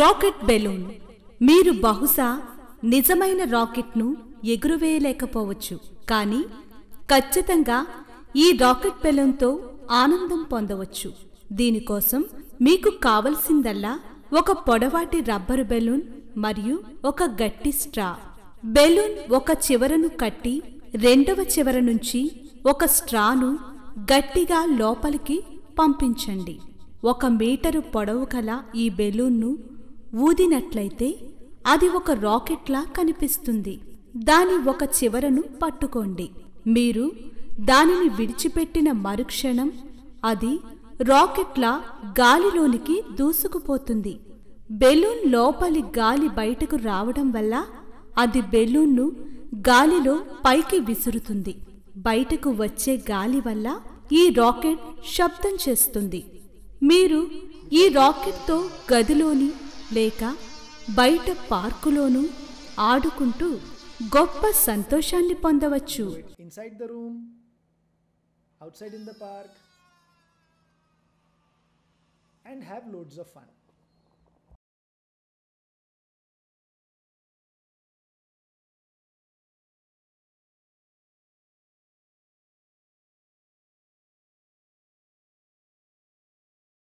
rocket balloon మీరు బహుశా నిజమైన రాకెట్ను ఎగురవేయలేకపోవచ్చు కానీ ఖచ్చితంగా ఈ రాకెట్ బెలూన్తో ఆనందం పొందవచ్చు దీనికోసం మీకు కావలసిందల్లా ఒక పొడవాటి రబ్బరు బెలూన్ మరియు ఒక గట్టి స్ట్రా బెలూన్ ఒక చివరను కట్టి రెండవ చివర నుంచి ఒక స్ట్రాను గట్టిగా లోపలికి పంపించండి ఒక మీటరు పొడవు కల ఈ బెలూన్ను ఊదినట్లయితే అది ఒక రాకెట్లా కనిపిస్తుంది దాని ఒక చివరను పట్టుకోండి మీరు దానిని విడిచిపెట్టిన మరుక్షణం అది రాకెట్లా గాలిలోనికి దూసుకుపోతుంది బెలూన్ లోపలి గాలి బయటకు రావడం వల్ల అది బెలూన్ను గాలిలో పైకి విసురుతుంది బయటకు వచ్చే గాలి వల్ల ఈ రాకెట్ శబ్దం చేస్తుంది మీరు ఈ రాకెట్తో గదిలోని లేక బయట పార్కులోనూ ఆడుకుంటూ గొప్ప సంతోషాన్ని పొందవచ్చు inside the room outside in the park and have loads of fun